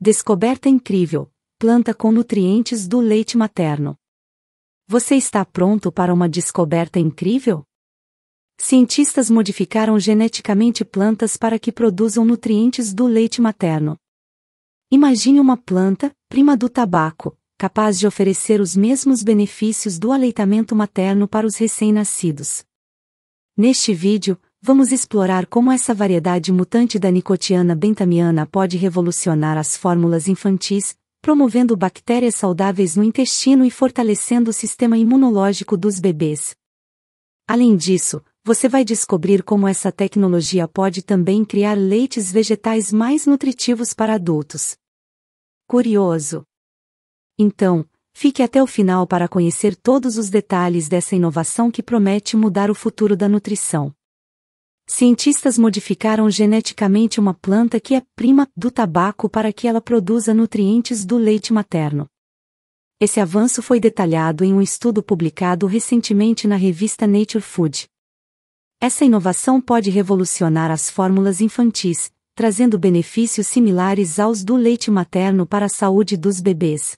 Descoberta incrível: planta com nutrientes do leite materno. Você está pronto para uma descoberta incrível? Cientistas modificaram geneticamente plantas para que produzam nutrientes do leite materno. Imagine uma planta, prima do tabaco, capaz de oferecer os mesmos benefícios do aleitamento materno para os recém-nascidos. Neste vídeo, Vamos explorar como essa variedade mutante da nicotiana bentamiana pode revolucionar as fórmulas infantis, promovendo bactérias saudáveis no intestino e fortalecendo o sistema imunológico dos bebês. Além disso, você vai descobrir como essa tecnologia pode também criar leites vegetais mais nutritivos para adultos. Curioso? Então, fique até o final para conhecer todos os detalhes dessa inovação que promete mudar o futuro da nutrição. Cientistas modificaram geneticamente uma planta que é prima do tabaco para que ela produza nutrientes do leite materno. Esse avanço foi detalhado em um estudo publicado recentemente na revista Nature Food. Essa inovação pode revolucionar as fórmulas infantis, trazendo benefícios similares aos do leite materno para a saúde dos bebês.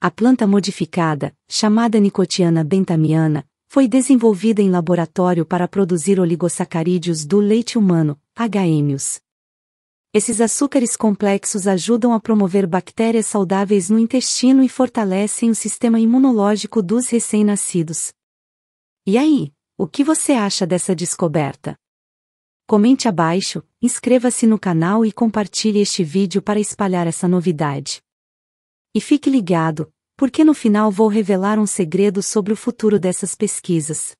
A planta modificada, chamada nicotiana bentamiana, foi desenvolvida em laboratório para produzir oligosacarídeos do leite humano, HMOs. Esses açúcares complexos ajudam a promover bactérias saudáveis no intestino e fortalecem o sistema imunológico dos recém-nascidos. E aí, o que você acha dessa descoberta? Comente abaixo, inscreva-se no canal e compartilhe este vídeo para espalhar essa novidade. E fique ligado, porque no final vou revelar um segredo sobre o futuro dessas pesquisas.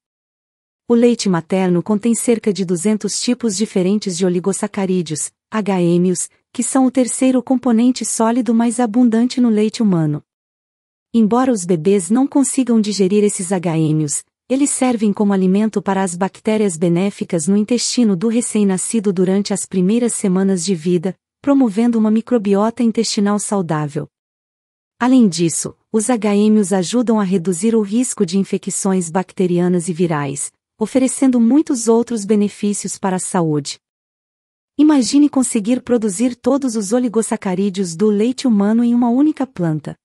O leite materno contém cerca de 200 tipos diferentes de oligosacarídeos, HMOs, que são o terceiro componente sólido mais abundante no leite humano. Embora os bebês não consigam digerir esses HMOs, eles servem como alimento para as bactérias benéficas no intestino do recém-nascido durante as primeiras semanas de vida, promovendo uma microbiota intestinal saudável. Além disso, os HMs ajudam a reduzir o risco de infecções bacterianas e virais, oferecendo muitos outros benefícios para a saúde. Imagine conseguir produzir todos os oligosacarídeos do leite humano em uma única planta.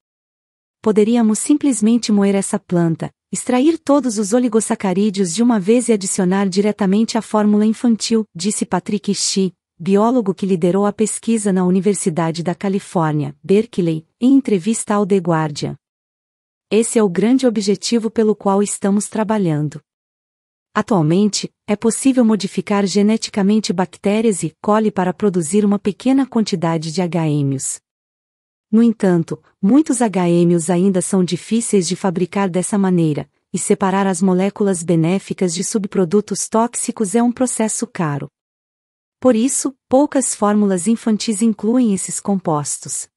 Poderíamos simplesmente moer essa planta, extrair todos os oligosacarídeos de uma vez e adicionar diretamente à fórmula infantil, disse Patrick Shi, biólogo que liderou a pesquisa na Universidade da Califórnia, Berkeley, em entrevista ao The Guardian. Esse é o grande objetivo pelo qual estamos trabalhando. Atualmente, é possível modificar geneticamente bactérias e coli para produzir uma pequena quantidade de HMs. No entanto, muitos HMs ainda são difíceis de fabricar dessa maneira, e separar as moléculas benéficas de subprodutos tóxicos é um processo caro. Por isso, poucas fórmulas infantis incluem esses compostos.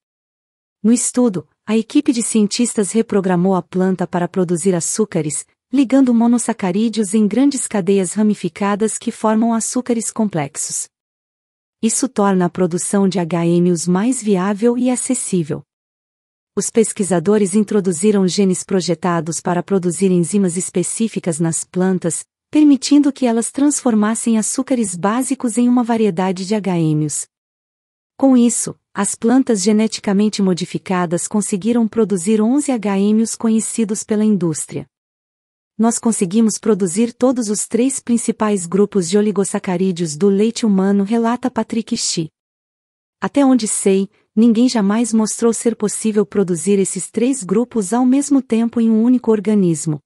No estudo, a equipe de cientistas reprogramou a planta para produzir açúcares, ligando monossacarídeos em grandes cadeias ramificadas que formam açúcares complexos. Isso torna a produção de HMUs mais viável e acessível. Os pesquisadores introduziram genes projetados para produzir enzimas específicas nas plantas, permitindo que elas transformassem açúcares básicos em uma variedade de HMs. Com isso, as plantas geneticamente modificadas conseguiram produzir 11 HMs conhecidos pela indústria. Nós conseguimos produzir todos os três principais grupos de oligossacarídeos do leite humano, relata Patrick Shi. Até onde sei, ninguém jamais mostrou ser possível produzir esses três grupos ao mesmo tempo em um único organismo.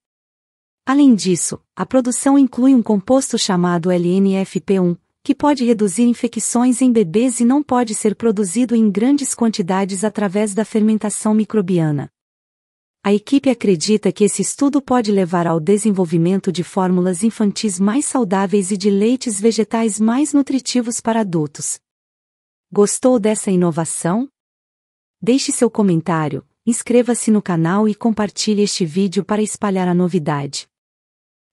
Além disso, a produção inclui um composto chamado LNFP1, que pode reduzir infecções em bebês e não pode ser produzido em grandes quantidades através da fermentação microbiana. A equipe acredita que esse estudo pode levar ao desenvolvimento de fórmulas infantis mais saudáveis e de leites vegetais mais nutritivos para adultos. Gostou dessa inovação? Deixe seu comentário, inscreva-se no canal e compartilhe este vídeo para espalhar a novidade.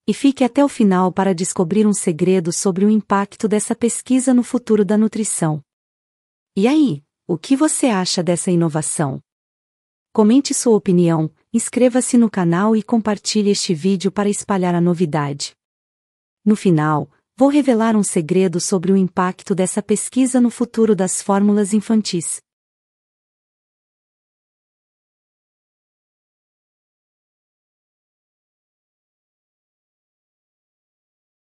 E fique até o final para descobrir um segredo sobre o impacto dessa pesquisa no futuro da nutrição. E aí, o que você acha dessa inovação? Comente sua opinião, inscreva-se no canal e compartilhe este vídeo para espalhar a novidade. No final, vou revelar um segredo sobre o impacto dessa pesquisa no futuro das fórmulas infantis.